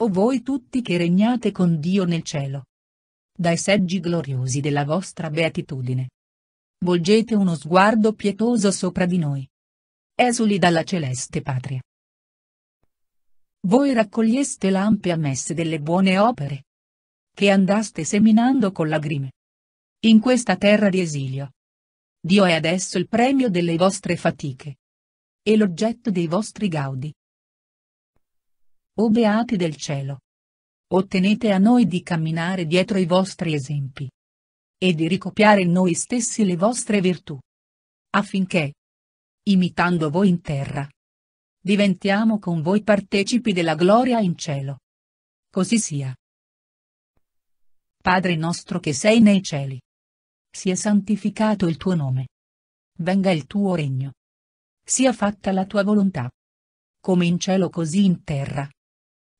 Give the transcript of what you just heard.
O voi tutti che regnate con Dio nel cielo. Dai seggi gloriosi della vostra beatitudine. Volgete uno sguardo pietoso sopra di noi. Esuli dalla celeste patria. Voi raccoglieste l'ampia messe delle buone opere. Che andaste seminando con lagrime. In questa terra di esilio. Dio è adesso il premio delle vostre fatiche. E l'oggetto dei vostri gaudi. O beati del cielo! Ottenete a noi di camminare dietro i vostri esempi. E di ricopiare in noi stessi le vostre virtù. Affinché, imitando voi in terra, diventiamo con voi partecipi della gloria in cielo. Così sia. Padre nostro che sei nei cieli. Sia santificato il tuo nome. Venga il tuo regno. Sia fatta la tua volontà. Come in cielo così in terra.